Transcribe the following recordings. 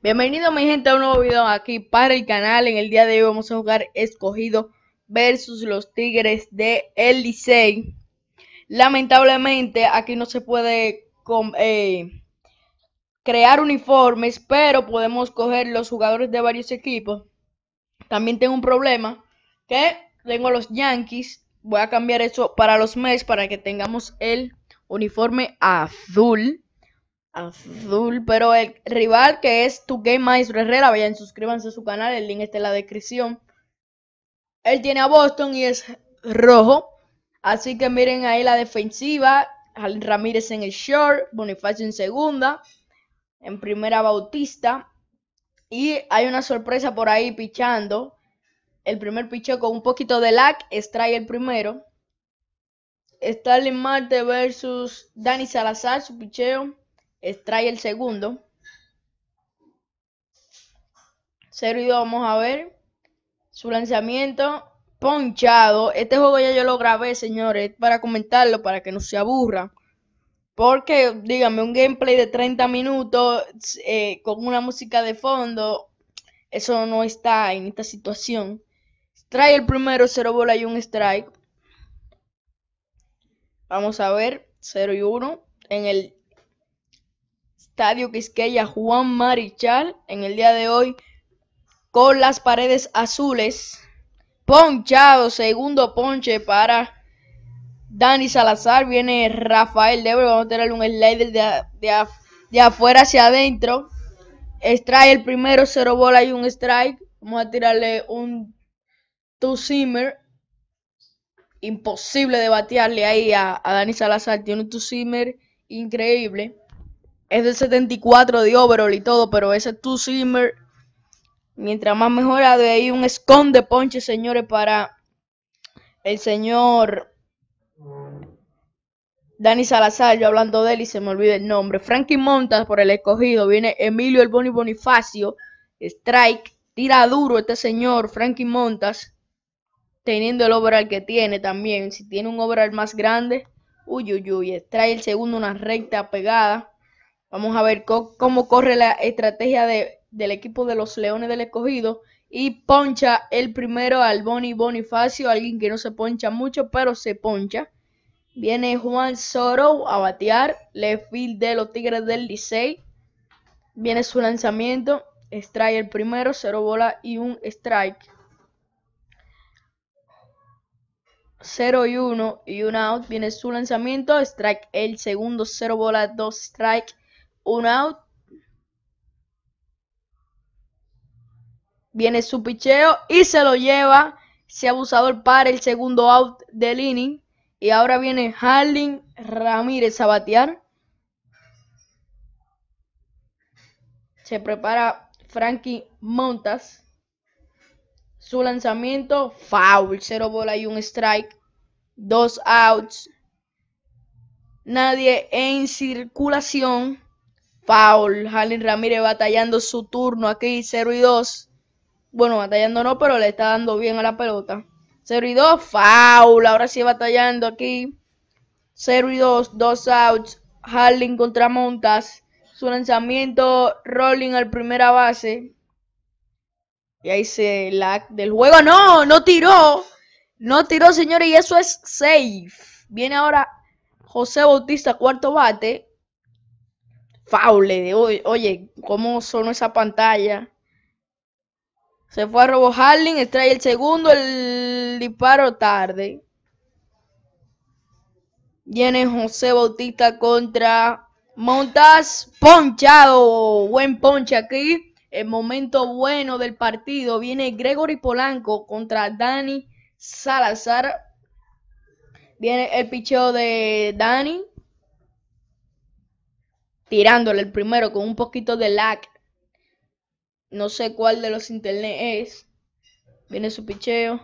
Bienvenido mi gente a un nuevo video aquí para el canal. En el día de hoy vamos a jugar escogido versus los tigres de el Lamentablemente aquí no se puede eh, crear uniformes, pero podemos coger los jugadores de varios equipos. También tengo un problema que tengo los Yankees. Voy a cambiar eso para los Mets para que tengamos el uniforme azul azul. Pero el rival que es tu Game Maestro Herrera, vayan, suscríbanse a su canal, el link está en la descripción. Él tiene a Boston y es rojo. Así que miren ahí la defensiva. Ramírez en el short, Bonifacio en segunda, en primera Bautista. Y hay una sorpresa por ahí pichando. El primer picheo con un poquito de lag, extrae el primero. Stalin Marte versus Dani Salazar, su picheo extrae el segundo. 0 y 2, vamos a ver. Su lanzamiento ponchado. Este juego ya yo lo grabé, señores, para comentarlo, para que no se aburra. Porque, dígame, un gameplay de 30 minutos eh, con una música de fondo, eso no está en esta situación. Trae el primero, cero bola y un strike. Vamos a ver, 0 y 1. En el Estadio Quisqueya Juan Marichal en el día de hoy con las paredes azules. Ponchado, segundo ponche para Dani Salazar. Viene Rafael Debre. Vamos a tirarle un slider de, de, afuera hacia adentro. Extrae el primero, cero bola y un strike. Vamos a tirarle un two-seamer. Imposible de batearle ahí a, a Dani Salazar. Tiene un two-seamer increíble es del 74 de overall y todo, pero ese two zimmer, mientras más mejorado, de ahí. un esconde ponche, señores, para el señor Dani Salazar, yo hablando de él y se me olvida el nombre. Frankie Montas por el escogido. Viene Emilio El Boni Bonifacio. Strike. Tira duro este señor, Frankie Montas. Teniendo el overall que tiene también. Si tiene un overall más grande. Uy, uy, uy. Strike el segundo, una recta pegada. Vamos a ver cómo corre la estrategia del equipo de los Leones del Escogido. Y poncha el primero al Boni Bonifacio, alguien que no se poncha mucho, pero se poncha. Viene Juan Soro a batear, le field de los Tigres del Licey. Viene su lanzamiento, strike el primero, cero bola y un strike. Cero y uno y un out. Viene su lanzamiento. Strike el segundo. Cero bola, dos strike. Un out. Viene su picheo y se lo lleva. Se ha para el segundo out del inning. Y ahora viene Harling Ramírez a batear. Se prepara Frankie Montas. Su lanzamiento, foul. Cero bola y un strike. Dos outs. Nadie en circulación. Paul, Jalen Ramírez batallando su turno aquí, 0 y 2. Bueno, batallando no, pero le está dando bien a la pelota. 0 y 2, foul. Ahora sí batallando aquí. 0 y 2, 2 outs. Harling contra Montas. Su lanzamiento, Rolling al primera base. Y ahí se la del juego. No, no tiró. No tiró, señores, y eso es safe. Viene ahora José Bautista, cuarto bate faule de oye, cómo sonó esa pantalla. Se fue a Robo Harling, extrae el segundo, el disparo tarde. Viene José Bautista contra Montas, ponchado, buen ponche aquí. El momento bueno del partido viene Gregory Polanco contra Dani Salazar. Viene el picheo de Dani, tirándole el primero con un poquito de lag. No sé cuál de los internet es. Viene su picheo.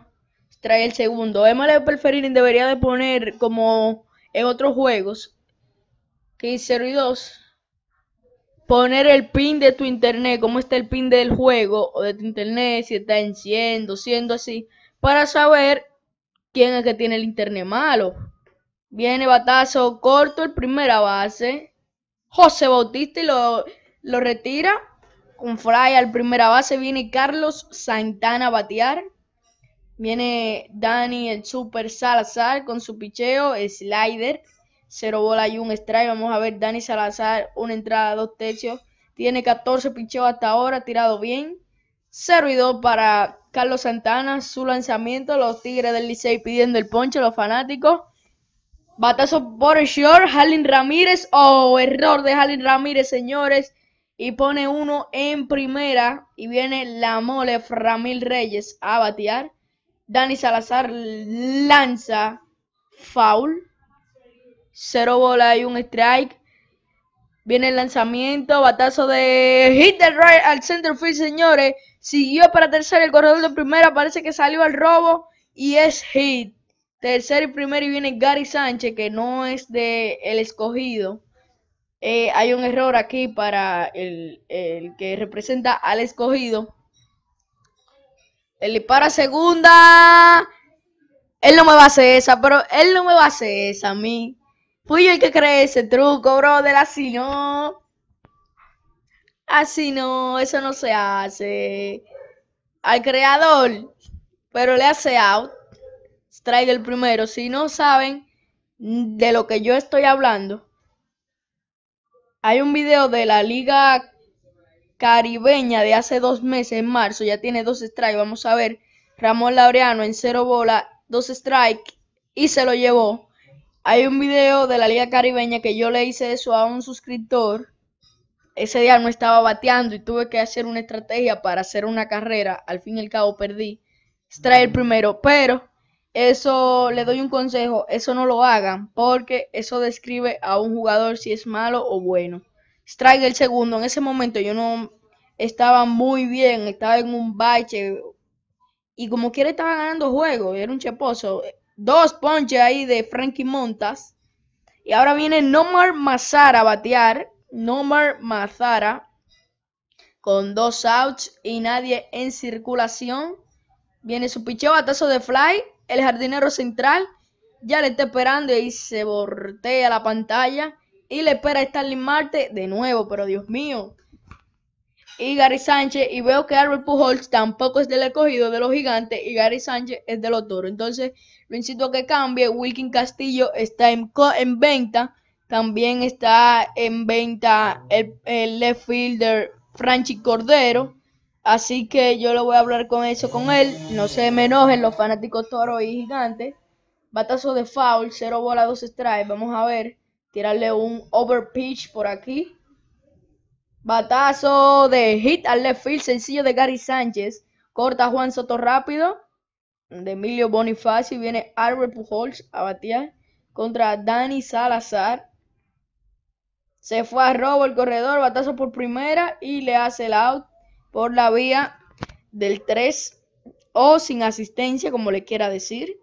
Trae el segundo. MLB Preferir debería de poner como en otros juegos. Que 2 poner el pin de tu internet, cómo está el pin del juego o de tu internet, si está en Siendo así, para saber quién es que tiene el internet malo. Viene batazo corto, el primera base. José Bautista y lo, lo retira. Con fly al primera base viene Carlos Santana a batear. Viene Dani el Super Salazar con su picheo, slider, cero bola y un strike. Vamos a ver, Dani Salazar, una entrada, dos tercios. Tiene 14 picheos hasta ahora, tirado bien. 0 y para Carlos Santana, su lanzamiento. Los Tigres del Licey pidiendo el ponche, los fanáticos. Batazo por short, Jalín Ramírez. Oh, error de Halin Ramírez, señores. Y pone uno en primera. Y viene la mole Ramil Reyes a batear. Dani Salazar lanza foul. Cero bola y un strike. Viene el lanzamiento, batazo de hit the right al center field, señores. Siguió para tercer, el corredor de primera, parece que salió al robo y es hit. Tercero y primero y viene Gary Sánchez, que no es de el escogido. Eh, hay un error aquí para el, que representa al escogido. El dispara segunda. Él no me va a hacer esa, pero él no me va a hacer esa a mí. Fui yo el que creé ese truco, brother. Así no. Así no, eso no se hace. Al creador, pero le hace out. Strike el primero. Si no saben de lo que yo estoy hablando, hay un video de la Liga Caribeña de hace dos meses, en marzo, ya tiene dos strikes. Vamos a ver, Ramón Laureano en cero bola, dos strikes y se lo llevó. Hay un video de la Liga Caribeña que yo le hice eso a un suscriptor. Ese día no estaba bateando y tuve que hacer una estrategia para hacer una carrera. Al fin y al cabo perdí. Strike el primero, pero eso le doy un consejo, eso no lo hagan porque eso describe a un jugador si es malo o bueno. Strike el segundo, en ese momento yo no estaba muy bien, estaba en un bache y como quiera estaba ganando juego, era un cheposo. Dos ponches ahí de Frankie Montas y ahora viene Nomar Mazara a batear, Nomar Mazara con dos outs y nadie en circulación. Viene su picheo, batazo de fly el jardinero central ya le está esperando y se voltea la pantalla y le espera Stanley Marte de nuevo, pero Dios mío. Y Gary Sánchez, y veo que Albert Pujols tampoco es del escogido de los gigantes y Gary Sánchez es de los toros. Entonces, lo incito a que cambie. Wilkin Castillo está en, en venta. También está en venta el, el left fielder Franchi Cordero. Así que yo lo voy a hablar con eso con él. No se me enojen los fanáticos toro y gigante. Batazo de foul, Cero bola, 2 strikes. Vamos a ver. Tirarle un over pitch por aquí. Batazo de hit al left field, sencillo de Gary Sánchez. Corta Juan Soto rápido. De Emilio Bonifacio. Viene Albert Pujols a batear contra Dani Salazar. Se fue a robo el corredor, batazo por primera y le hace el out por la vía del 3 o sin asistencia, como le quiera decir.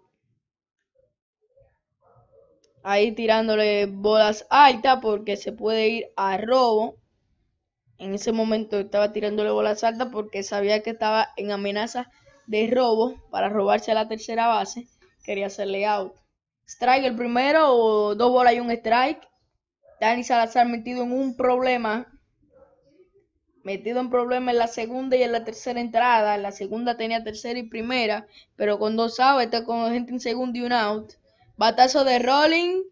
Ahí tirándole bolas altas ah, porque se puede ir a robo. En ese momento estaba tirándole bolas altas porque sabía que estaba en amenaza de robo para robarse a la tercera base. Quería hacerle out. Strike el primero o dos bolas y un strike. Dani Salazar metido en un problema metido en problemas en la segunda y en la tercera entrada. En la segunda tenía tercera y primera, pero con dos outs, está con gente en segunda y un out. Batazo de Rolling.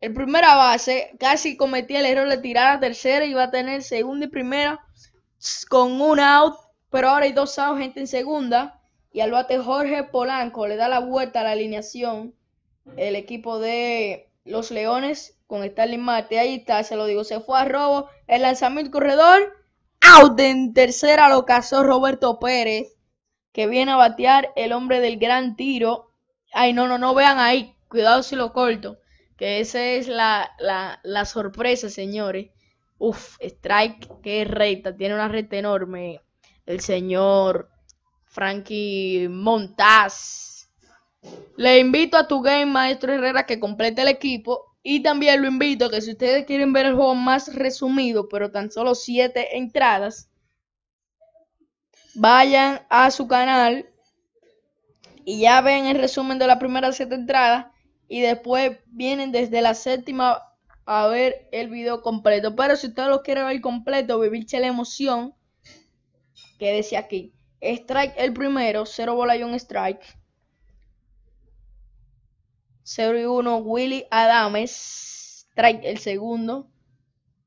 El primera base casi cometía el error de tirar a tercera y va a tener segunda y primera con un out, pero ahora hay dos outs, gente en segunda. Y al bate Jorge Polanco le da la vuelta a la alineación. El equipo de los Leones con Starling Marte. Ahí está, se lo digo, se fue a robo. El lanzamiento corredor en tercera lo cazó Roberto Pérez, que viene a batear el hombre del gran tiro. Ay, no, no, no vean ahí. Cuidado si lo corto. Que esa es la, la, sorpresa, señores. Uf, strike, que recta. Tiene una recta enorme. El señor Frankie Montaz. Le invito a tu game, maestro Herrera, que complete el equipo y también lo invito a que si ustedes quieren ver el juego más resumido, pero tan solo 7 entradas, vayan a su canal y ya ven el resumen de las primeras 7 entradas y después vienen desde la séptima a ver el video completo. Pero si ustedes lo quieren ver completo, vivirse la emoción que decía aquí. Strike el primero, cero bola y un strike. 0 y 1 Willy Adames, trae el segundo.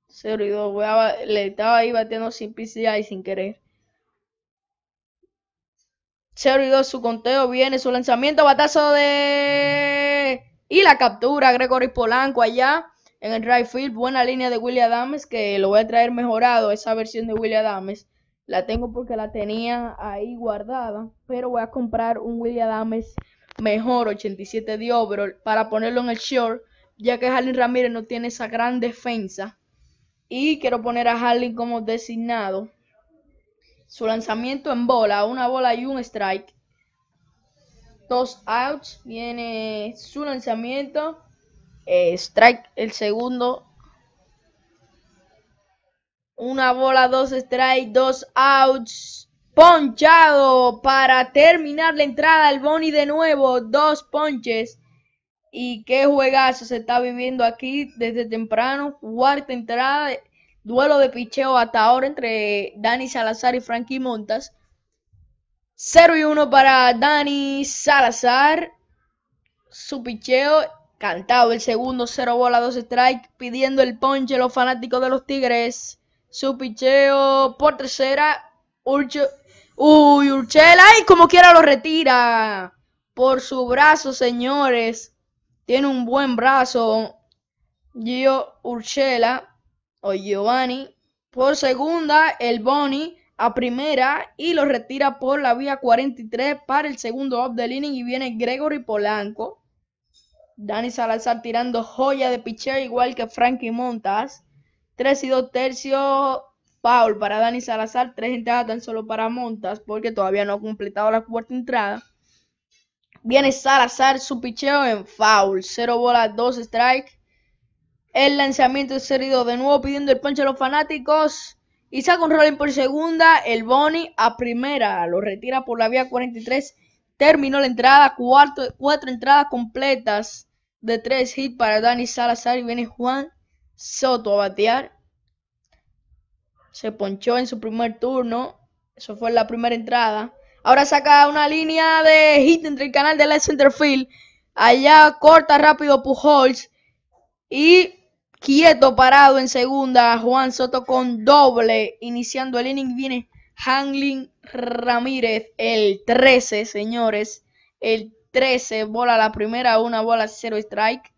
0 y 2, le estaba ahí batiendo sin PCI y sin querer. 0 y 2, su conteo viene, su lanzamiento, batazo de... Y la captura, Gregory Polanco allá en el right field. Buena línea de Willy Adames, que lo voy a traer mejorado, esa versión de Willy Adames. La tengo porque la tenía ahí guardada, pero voy a comprar un Willy Adams mejor 87 de overall para ponerlo en el short, ya que Harlin Ramírez no tiene esa gran defensa. Y quiero poner a Harlin como designado. Su lanzamiento en bola, una bola y un strike. Dos outs, viene su lanzamiento. Eh, strike el segundo. Una bola, dos strike, dos outs. Ponchado para terminar la entrada al Boni de nuevo. Dos ponches. Y qué juegazo se está viviendo aquí desde temprano. Cuarta entrada. Duelo de picheo hasta ahora entre Dani Salazar y Frankie Montas. 0 y 1 para Dani Salazar. Su picheo cantado. El segundo, 0 bola, 2 strike. Pidiendo el ponche los fanáticos de los Tigres. Su picheo por tercera. Urcho, Uy, Urchela, y como quiera lo retira. Por su brazo, señores. Tiene un buen brazo. Gio Urchela o Giovanni. Por segunda, el Boni a primera y lo retira por la vía 43 para el segundo up the inning y viene Gregory Polanco. Dani Salazar tirando joya de pitcher igual que Frankie Montas. 3 y dos tercios Paul para Dani Salazar, tres entradas tan solo para Montas, porque todavía no ha completado la cuarta entrada. Viene Salazar, su picheo en foul, 0 bola, dos strike. El lanzamiento es herido de nuevo pidiendo el ponche a los fanáticos. Y saca un rolling por segunda, el Boni a primera, lo retira por la vía 43. Terminó la entrada, cuatro, cuatro entradas completas de tres hits para Dani Salazar y viene Juan Soto a batear se ponchó en su primer turno. Eso fue la primera entrada. Ahora saca una línea de hit entre el canal de la centerfield. Allá corta rápido Pujols. Y quieto parado en segunda. Juan Soto con doble. Iniciando el inning viene hanglin Ramírez. El 13, señores. El 13. Bola la primera. Una bola, cero strike.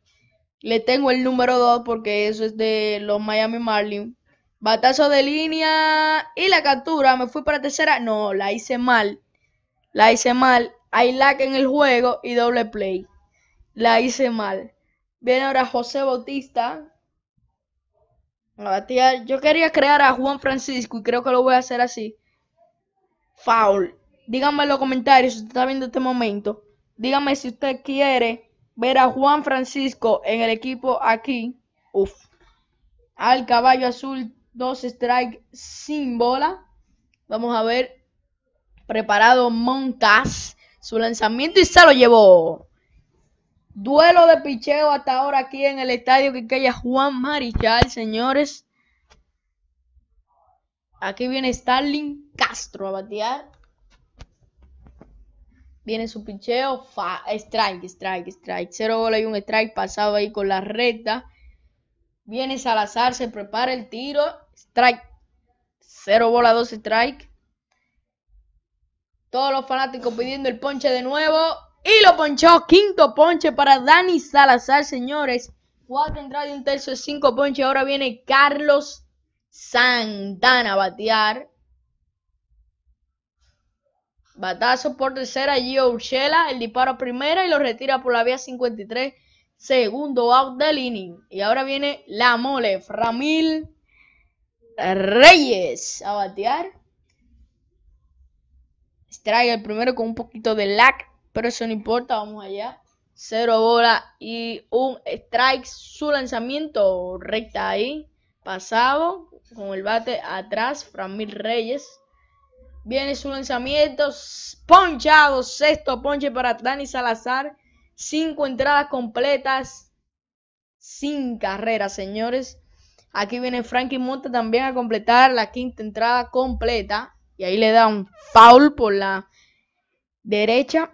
Le tengo el número 2 porque eso es de los Miami Marlins. Batazo de línea y la captura. Me fui para tercera. No, la hice mal. La hice mal. Hay lag en el juego y doble play. La hice mal. Viene ahora José Bautista. Yo quería crear a Juan Francisco y creo que lo voy a hacer así. Foul. Díganme en los comentarios si usted está viendo este momento. Díganme si usted quiere ver a Juan Francisco en el equipo aquí. Uf. Al caballo azul Dos strikes sin bola. Vamos a ver. Preparado Moncas. Su lanzamiento y se lo llevó. Duelo de picheo hasta ahora aquí en el estadio que calla Juan Marichal, señores. Aquí viene Starling Castro a batear. Viene su picheo. strike, strike, strike. Cero bola y un strike pasado ahí con la recta. Viene Salazar, se prepara el tiro strike. Cero bola, dos strike. Todos los fanáticos pidiendo el ponche de nuevo. Y lo ponchó. Quinto ponche para Dani Salazar, señores. Cuatro entradas y un tercio, cinco ponches. Ahora viene Carlos Santana a batear. Batazo por tercera, Gio Urshela. El disparo primera y lo retira por la vía 53. Segundo out del inning. Y ahora viene la mole. Ramil Reyes a batear. Strike el primero con un poquito de lag, pero eso no importa, vamos allá. Cero bola y un strike. Su lanzamiento recta ahí. Pasado con el bate atrás, Framil Reyes. Viene su lanzamiento. Ponchado, sexto ponche para Dani Salazar. Cinco entradas completas. Sin carreras, señores. Aquí viene Frankie Monta también a completar la quinta entrada completa. Y ahí le da un foul por la derecha.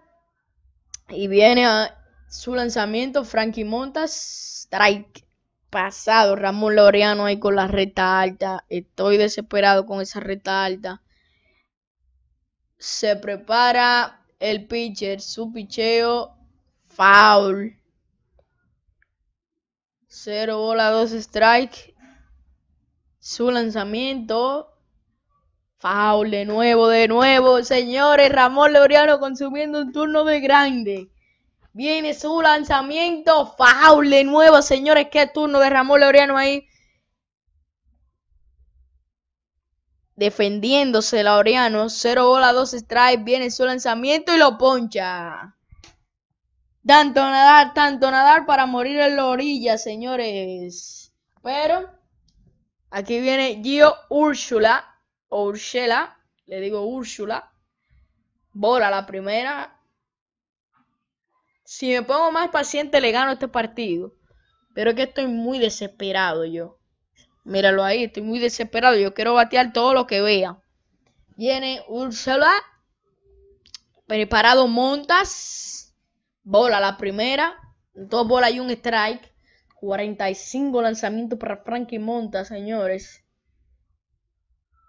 Y viene a ah, su lanzamiento. Frankie Monta. Strike. Pasado. Ramón Laureano ahí con la reta alta. Estoy desesperado con esa reta alta. Se prepara el pitcher. Su picheo. Foul. Cero bola, dos strike su lanzamiento. Foul de nuevo, de nuevo, señores. Ramón Laureano consumiendo un turno de grande. Viene su lanzamiento. Foul de nuevo, señores. Qué turno de Ramón Laureano ahí. Defendiéndose Laureano. Cero bola, dos strikes. Viene su lanzamiento y lo poncha. Tanto nadar, tanto nadar para morir en la orilla, señores. Pero Aquí viene Gio Ursula O Ursela. Le digo Ursula. Bola la primera. Si me pongo más paciente, le gano este partido. Pero es que estoy muy desesperado yo. Míralo ahí, estoy muy desesperado. Yo quiero batear todo lo que vea. Viene Úrsula. Preparado Montas. Bola la primera. Dos bolas y un strike. 45 lanzamientos para Frankie Montas, señores.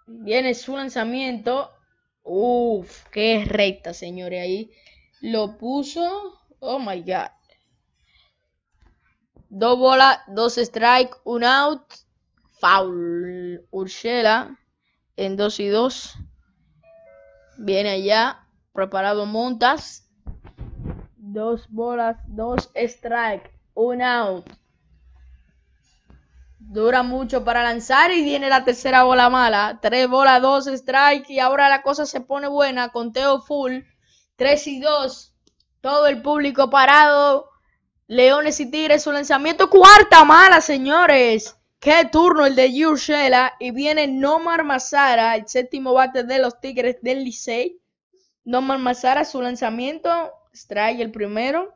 Viene su lanzamiento. Uf, qué recta, señores. Ahí lo puso. Oh my god. Dos bolas, dos strike, un out. Foul. Urshela en dos y dos. Viene allá. Preparado Montas. Dos bolas, dos strike, un out. Dura mucho para lanzar y viene la tercera bola mala. Tres bolas, dos strike y ahora la cosa se pone buena. Conteo full. Tres y dos. Todo el público parado. Leones y Tigres, su lanzamiento. Cuarta mala, señores. Qué turno el de Yurshela. Y viene Nomar Mazara, el séptimo bate de los Tigres del Licey. Nomar Mazara, su lanzamiento. Strike el primero.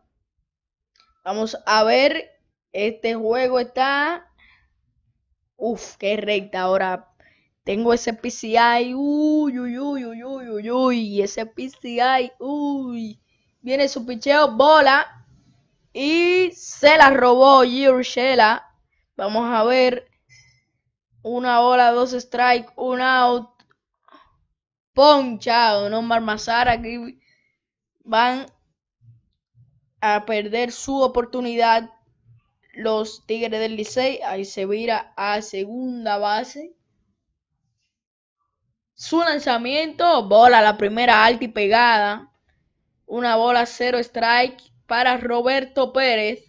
Vamos a ver. Este juego está Uf, qué recta ahora. Tengo ese PCI. Uy, uy, uy, uy, uy, uy, uy. Ese PCI. Uy. Viene su picheo. Bola. Y se la robó Yurshela. Vamos a ver. Una bola, dos strike, un out. Ponchado. No Marmazara. Aquí van a perder su oportunidad los Tigres del Licey. Ahí se vira a segunda base. Su lanzamiento, bola la primera alta y pegada. Una bola cero strike para Roberto Pérez.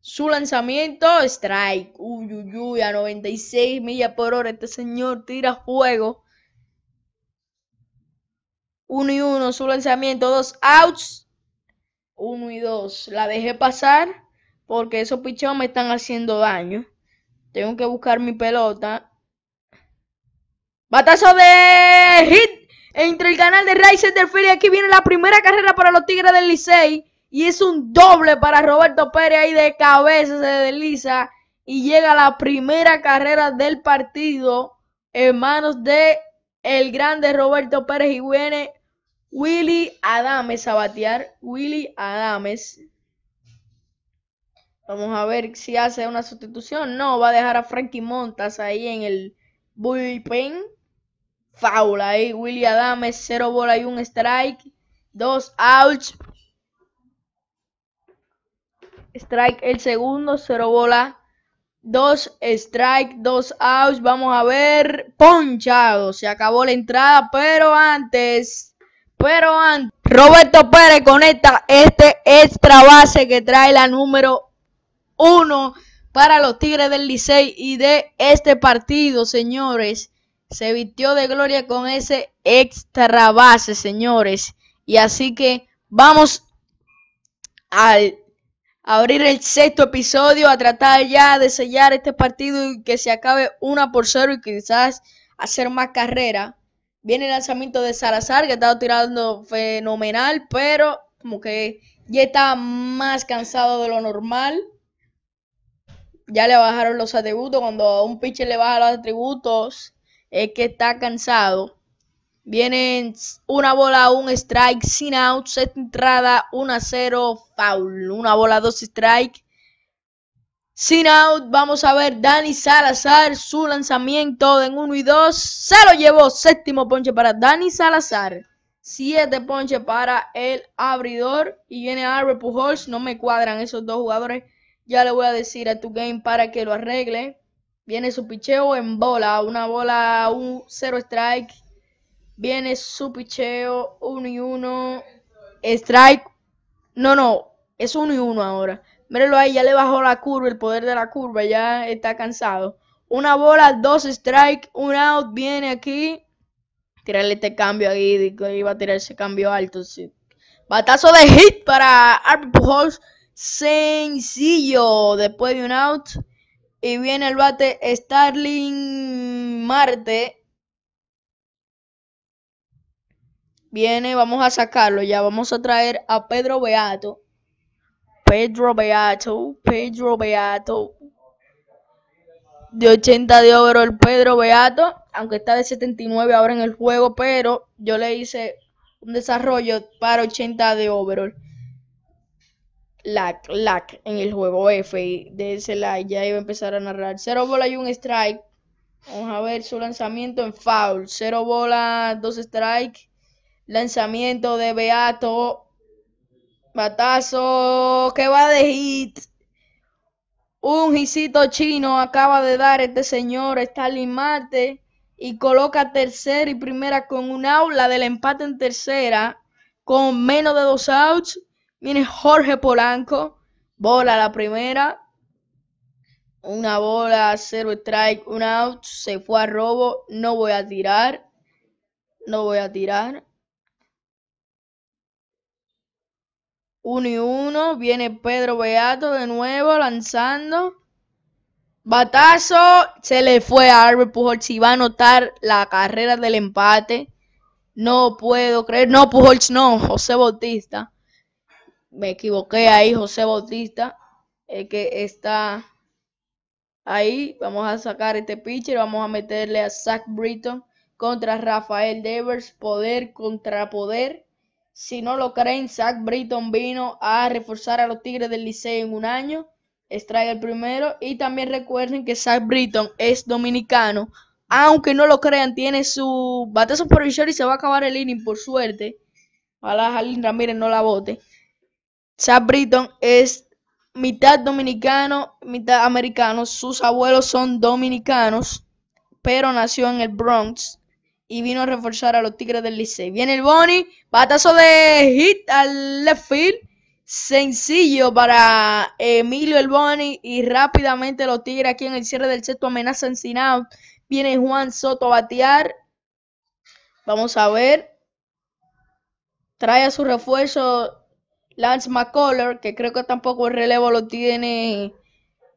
Su lanzamiento, strike. Uy, uy, uy, a 96 millas por hora. Este señor tira fuego. Uno y uno, su lanzamiento, dos outs. Uno y dos, La dejé pasar porque esos pichos me están haciendo daño. Tengo que buscar mi pelota. Batazo de hit entre el canal de del Y Aquí viene la primera carrera para los Tigres del Licey. Y es un doble para Roberto Pérez. Ahí de cabeza se desliza. Y llega la primera carrera del partido en manos de el grande Roberto Pérez. Y viene Willy Adames a batear. Willy Adames. Vamos a ver si hace una sustitución. No, va a dejar a Frankie Montas ahí en el bullpen. Faula ahí, Willy Adams, cero bola y un strike. Dos outs. Strike el segundo, cero bola. Dos strike, dos outs. Vamos a ver. Ponchado. Se acabó la entrada, pero antes. Pero antes. Roberto Pérez conecta este extra base que trae la número uno para los Tigres del Licey y de este partido, señores. Se vistió de gloria con ese extra base, señores. Y así que vamos al abrir el sexto episodio, a tratar ya de sellar este partido y que se acabe una por cero y quizás hacer más carrera. Viene el lanzamiento de Salazar, que ha estado tirando fenomenal, pero como que ya está más cansado de lo normal ya le bajaron los atributos. Cuando a un pitcher le baja los atributos, es que está cansado. Vienen una bola, un strike, sin out, set entrada, 1-0, foul. Una bola, dos strike. Sin out, vamos a ver Dani Salazar, su lanzamiento en 1 y 2. Se lo llevó, séptimo ponche para Dani Salazar. Siete ponches para el abridor. Y viene Albert Pujols. No me cuadran esos dos jugadores ya le voy a decir a tu game para que lo arregle. Viene su picheo en bola. Una bola, un cero strike. Viene su picheo, uno y uno. Strike. No, no, es uno y uno ahora. Mírenlo ahí, ya le bajó la curva, el poder de la curva, ya está cansado. Una bola, dos strike, un out, viene aquí. Tirarle este cambio ahí, iba a tirar ese cambio alto. Batazo de hit para Albert sencillo después de un out. Y viene el bate Starling Marte. Viene, vamos a sacarlo ya. Vamos a traer a Pedro Beato. Pedro Beato, Pedro Beato. De 80 de overall Pedro Beato. Aunque está de 79 ahora en el juego, pero yo le hice un desarrollo para 80 de overall. Lack, Lack en el juego F de ya iba a empezar a narrar Cero bola y un strike. Vamos a ver su lanzamiento en foul. Cero bola, dos strike. Lanzamiento de Beato. Batazo que va de hit. Un gisito chino acaba de dar este señor Está Marte y coloca tercera y primera con un aula del empate en tercera con menos de dos outs viene Jorge Polanco, bola la primera, una bola, cero strike, un out, se fue a robo, no voy a tirar, no voy a tirar. Uno y uno, viene Pedro Beato de nuevo lanzando. Batazo, se le fue a Albert Pujol, si va a anotar la carrera del empate. No puedo creer, no Pujols no, José Bautista me equivoqué ahí, José Bautista, el que está ahí. Vamos a sacar este pitcher, vamos a meterle a Zach Britton contra Rafael Devers, poder contra poder. Si no lo creen, Zach Britton vino a reforzar a los Tigres del Liceo en un año. Extrae el primero. Y también recuerden que Zach Britton es dominicano. Aunque no lo crean, tiene su bate supervisor y se va a acabar el inning, por suerte. Ojalá Jalín Ramírez no la bote. Sam Britton es mitad dominicano, mitad americano. Sus abuelos son dominicanos, pero nació en el Bronx y vino a reforzar a los Tigres del Licey. Viene el Bonnie, batazo de hit al left field. Sencillo para Emilio el Bonnie y rápidamente los Tigres aquí en el cierre del sexto Amenaza sin Viene Juan Soto a batear. Vamos a ver. Trae a su refuerzo Lance McCuller, que creo que tampoco el relevo lo tiene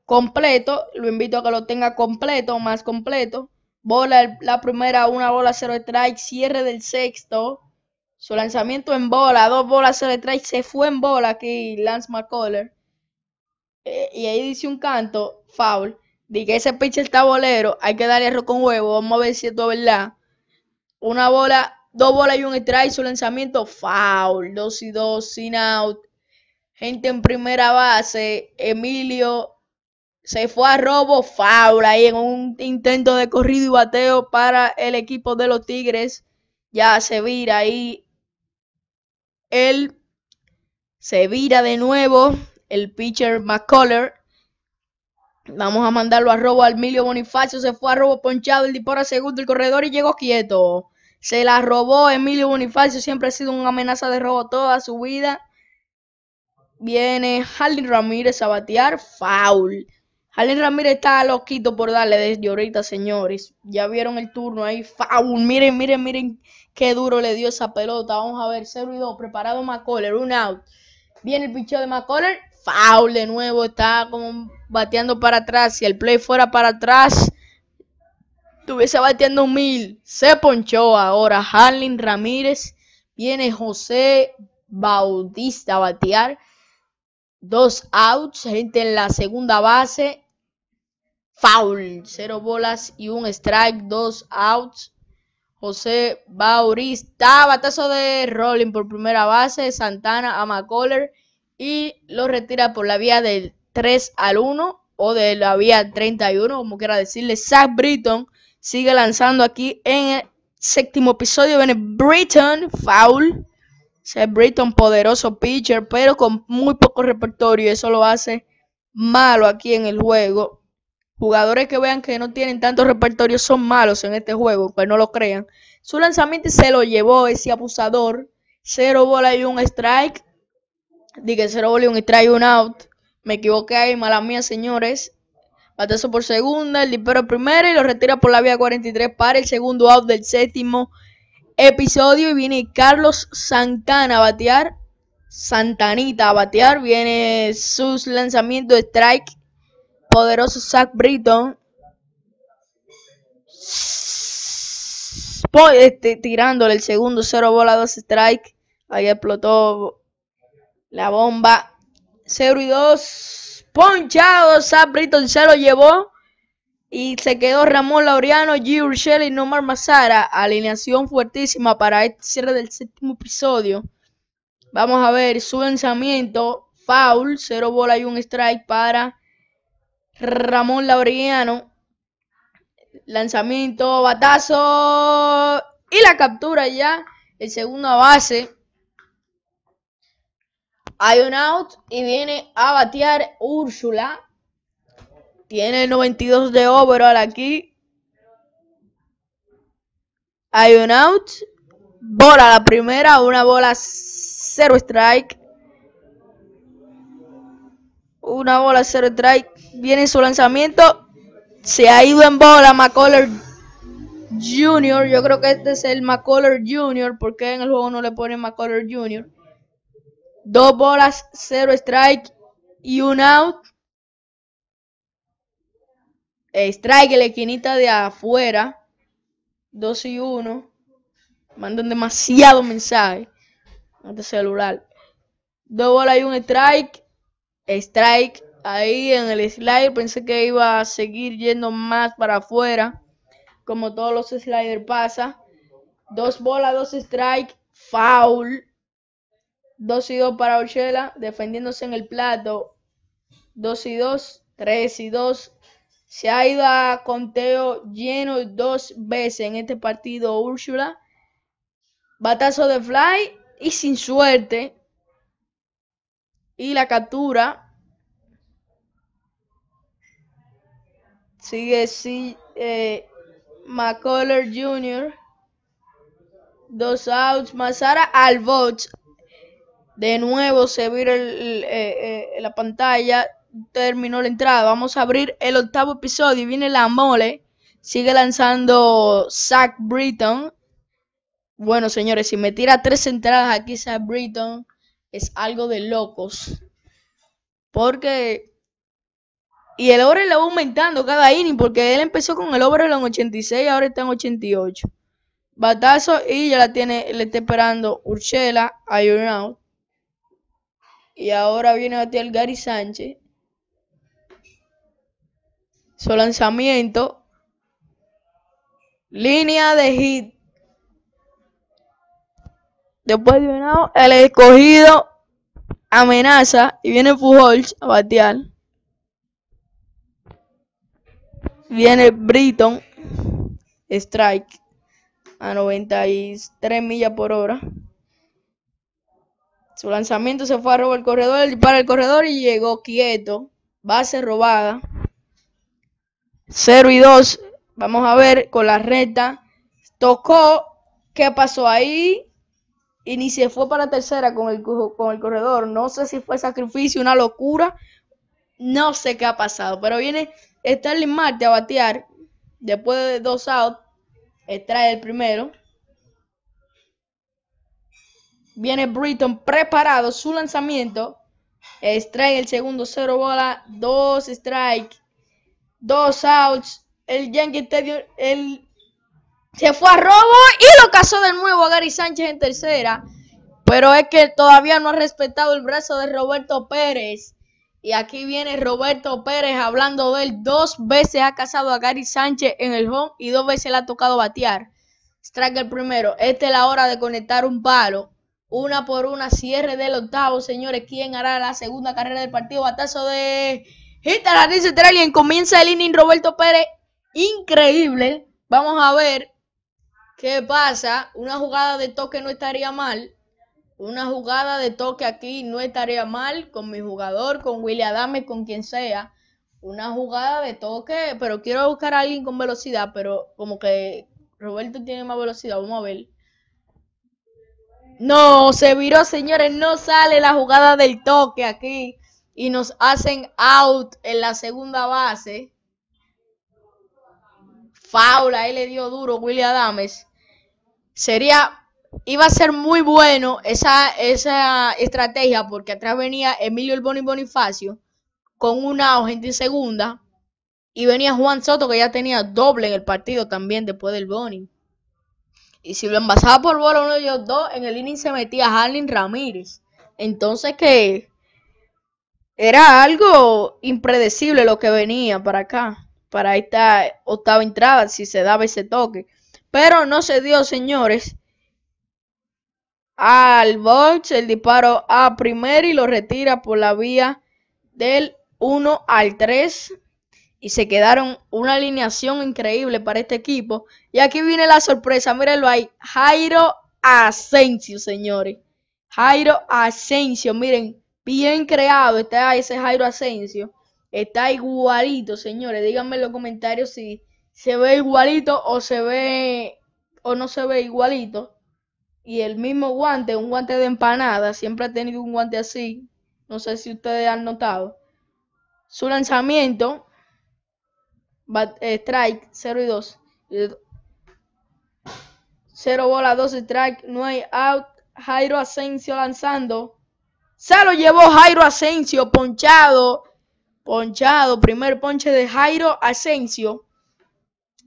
completo. Lo invito a que lo tenga completo, más completo. Bola la primera, una bola, cero strike, cierre del sexto. Su lanzamiento en bola, dos bolas, cero strike, se fue en bola aquí Lance McCuller. Eh, y ahí dice un canto, foul. Dije, que ese pitcher está bolero, hay que darle arroz con huevo, vamos a ver si esto es verdad. Una bola, Dos bolas y un strike. Su lanzamiento foul. 2 y 2 sin out. Gente en primera base. Emilio se fue a robo foul ahí en un intento de corrido y bateo para el equipo de los Tigres. Ya se vira ahí. Él se vira de nuevo. El pitcher McCuller Vamos a mandarlo a robo al Emilio Bonifacio. Se fue a robo ponchado. El disparo a segundo. El corredor y llegó quieto. Se la robó Emilio Bonifacio, siempre ha sido una amenaza de robo toda su vida. Viene Harley Ramírez a batear, foul. Harley Ramírez está loquito por darle desde ahorita, señores. Ya vieron el turno ahí, foul. Miren, miren, miren qué duro le dio esa pelota. Vamos a ver, 0 y 2, preparado McColler, un out. Viene el picheo de McColler, foul de nuevo, está como bateando para atrás. Si el play fuera para atrás, estuviese bateando mil. Se ponchó ahora Harlin Ramírez. Viene José Bautista a batear. Dos outs, gente en la segunda base. Foul, cero bolas y un strike, dos outs. José Bautista, batazo de Rolling por primera base. Santana a McCuller y lo retira por la vía del 3 al 1 o de la vía 31, como quiera decirle. Zach Britton sigue lanzando aquí en el séptimo episodio. Viene Britton Foul. Se Britton poderoso pitcher, pero con muy poco repertorio. Eso lo hace malo aquí en el juego. Jugadores que vean que no tienen tanto repertorio son malos en este juego, pues no lo crean. Su lanzamiento se lo llevó ese abusador. Cero bola y un strike. Dije cero bola y un strike, y un out. Me equivoqué ahí, mala mía, señores. Batazo por segunda, el disparo primero y lo retira por la vía 43 para el segundo out del séptimo episodio. Y viene Carlos Santana a batear. Santanita a batear. Viene sus lanzamientos de strike. Poderoso Zach Britton. Este, tirándole el segundo, cero bola, dos strike. Ahí explotó la bomba. 0 y 2 ponchado. Zach Britton se lo llevó. Y se quedó Ramón Laureano, G. Urshel y Nomar Mazara. Alineación fuertísima para este cierre del séptimo episodio. Vamos a ver su lanzamiento. Foul, cero bola y un strike para Ramón Laureano. Lanzamiento, batazo y la captura ya. El segundo a base hay un out y viene a batear Úrsula. Tiene el 92 de overall aquí. Hay un out. Bola la primera, una bola cero strike. Una bola cero strike. Viene su lanzamiento. Se ha ido en bola McCollar Jr. Yo creo que este es el McCollar Jr. Porque en el juego no le ponen McCollar Jr dos bolas, cero strike y un out. Strike en la esquinita de afuera. Dos y uno Mandan demasiado mensaje este celular. Dos bolas y un strike. Strike ahí en el slider. Pensé que iba a seguir yendo más para afuera. Como todos los sliders pasa. Dos bolas, dos strike. Foul. 2 y 2 para Ochela, defendiéndose en el plato, 2 y 2, 3 y 2. Se ha ido a conteo lleno dos veces en este partido Úrsula. Batazo de fly y sin suerte. Y la captura. Sigue sí, eh, Jr. 2 outs. Mazara al bot. De nuevo se vira eh, eh, la pantalla. Terminó la entrada. Vamos a abrir el octavo episodio. Y viene la mole. Sigue lanzando Zach Britton. Bueno, señores, si me tira tres entradas aquí Zach Britton, es algo de locos. Porque. Y el lo va aumentando cada inning. Porque él empezó con el oro en 86. Ahora está en 88. Batazo y ya la tiene. Le está esperando Urchela. Iron out. Y ahora viene a batear Gary Sánchez. Su lanzamiento. Línea de hit. Después de lado el escogido amenaza y viene Pujols a batear. Viene Britton. Strike a 93 millas por hora. Su lanzamiento se fue a robar el corredor, para el corredor y llegó quieto. Base robada. 0 y 2. Vamos a ver con la recta. Tocó. ¿Qué pasó ahí? Y ni se fue para tercera con el, con el corredor. No sé si fue sacrificio, una locura. No sé qué ha pasado. Pero viene Stanley Marte a batear. Después de dos outs. Extrae eh, el primero. Viene Britton preparado. Su lanzamiento. Strike el segundo, cero bola. Dos strike. Dos outs. El Yankee Stadium. El... Se fue a robo y lo cazó de nuevo a Gary Sánchez en tercera. Pero es que todavía no ha respetado el brazo de Roberto Pérez. Y aquí viene Roberto Pérez hablando de él. Dos veces ha casado a Gary Sánchez en el home y dos veces le ha tocado batear. Strike el primero. Esta es la hora de conectar un palo. Una por una, cierre del octavo, señores. ¿Quién hará la segunda carrera del partido? Batazo de Hitler, dice ¿Alguien Comienza el inning Roberto Pérez. Increíble. Vamos a ver qué pasa. Una jugada de toque no estaría mal. Una jugada de toque aquí no estaría mal con mi jugador, con William Adame, con quien sea. Una jugada de toque, pero quiero buscar a alguien con velocidad, pero como que Roberto tiene más velocidad, vamos a ver. No, se viró, señores. No sale la jugada del toque aquí. Y nos hacen out en la segunda base. Faula, ahí le dio duro William Adams. Sería, iba a ser muy bueno esa, esa estrategia porque atrás venía Emilio El Boni Bonifacio con una gente en segunda. Y venía Juan Soto que ya tenía doble en el partido también después del Boni. Y si lo envasaba por bola uno de ellos dos, en el inning se metía Harlin Ramírez. Entonces que era algo impredecible lo que venía para acá, para esta octava entrada, si se daba ese toque. Pero no se dio, señores. Al box el disparo a primer y lo retira por la vía del 1 al 3 y se quedaron una alineación increíble para este equipo. Y aquí viene la sorpresa, mírenlo ahí, Jairo Asensio, señores. Jairo Asensio, miren, bien creado está ese Jairo Asensio. Está igualito, señores. Díganme en los comentarios si se ve igualito o se ve o no se ve igualito. Y el mismo guante, un guante de empanada, siempre ha tenido un guante así. No sé si ustedes han notado. Su lanzamiento eh, strike 0 y 2. 0 bola, 2 strike, no hay out. Jairo Asensio lanzando. Se lo llevó Jairo Asensio, ponchado. Ponchado, primer ponche de Jairo Asensio.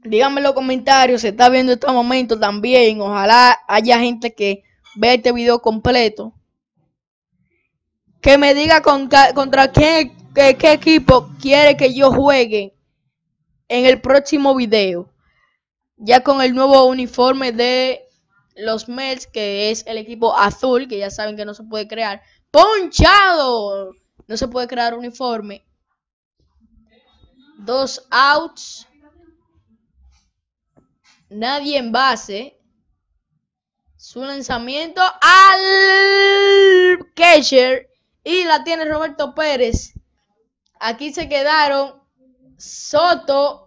Díganme en los comentarios, se está viendo estos momentos también. Ojalá haya gente que vea este video completo. Que me diga contra qué equipo quiere que yo juegue en el próximo video, ya con el nuevo uniforme de los Mets, que es el equipo azul, que ya saben que no se puede crear. ¡Ponchado! No se puede crear uniforme. Dos outs. Nadie en base. Su lanzamiento al catcher. Y la tiene Roberto Pérez. Aquí se quedaron Soto,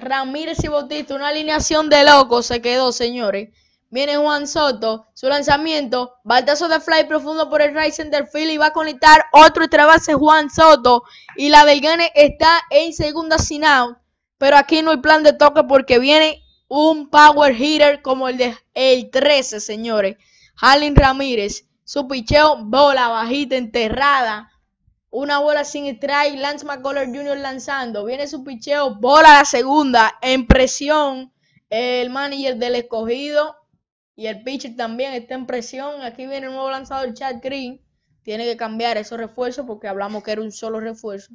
Ramírez y Bautista, una alineación de locos se quedó, señores. Viene Juan Soto, su lanzamiento, baltazo de fly profundo por el right center field y va a conectar otro extra base Juan Soto. Y la del Gane está en segunda sin out, pero aquí no hay plan de toque porque viene un power hitter como el de el 13, señores. jalin Ramírez, su picheo, bola bajita, enterrada una bola sin strike, Lance McCullers Jr. lanzando. Viene su picheo, bola a la segunda, en presión. El manager del escogido y el pitcher también está en presión. Aquí viene el nuevo lanzador, Chad Green. Tiene que cambiar esos refuerzos porque hablamos que era un solo refuerzo.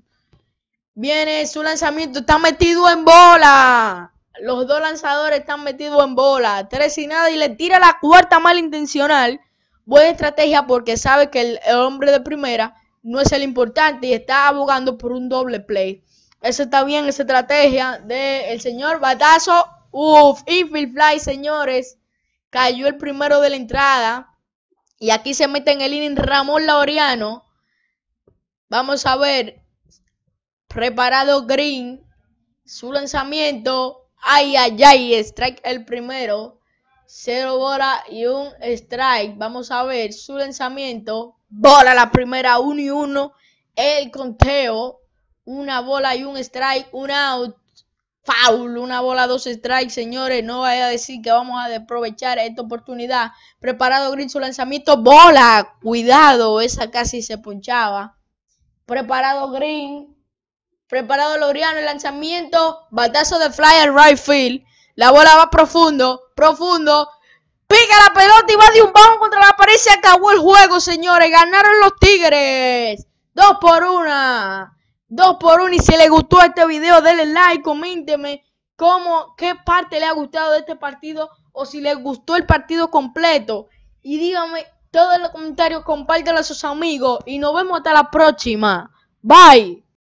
Viene su lanzamiento, está metido en bola. Los dos lanzadores están metidos en bola. Tres y nada y le tira la cuarta mal intencional Buena estrategia porque sabe que el hombre de primera no es el importante y está abogando por un doble play. Eso está bien, esa estrategia del el señor Batazo. y infield fly, señores. Cayó el primero de la entrada. Y aquí se mete en el inning Ramón Laureano. Vamos a ver. Preparado Green. Su lanzamiento. Ay, ay, ay. Strike el primero cero bola y un strike. Vamos a ver su lanzamiento. Bola la primera, 1 y 1. El conteo. Una bola y un strike, un out. Foul, una bola, dos strikes, señores. No vaya a decir que vamos a aprovechar esta oportunidad. Preparado Green su lanzamiento. Bola, cuidado, esa casi se ponchaba. Preparado Green. Preparado Loriano el lanzamiento. Batazo de Flyer, right field. La bola va profundo, profundo. Pica la pelota y va de un bajo contra la pared. Se acabó el juego, señores. Ganaron los Tigres. Dos por una. Dos por una. Y si les gustó este video, denle like, coménteme cómo, qué parte le ha gustado de este partido o si les gustó el partido completo. Y díganme todos los comentarios, compártelo a sus amigos y nos vemos hasta la próxima. Bye.